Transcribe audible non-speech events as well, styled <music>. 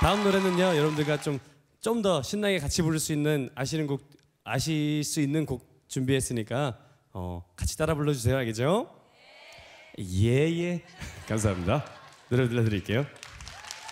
다음 노래는요 여러분들과 좀좀 더 신나게 같이 부를 수 있는 아시는 곡 아실 수 있는 곡 준비했으니까 어, 같이 따라 불러주세요 알겠죠? 예예 예. 예. <laughs> 감사합니다 노래 들려드릴게요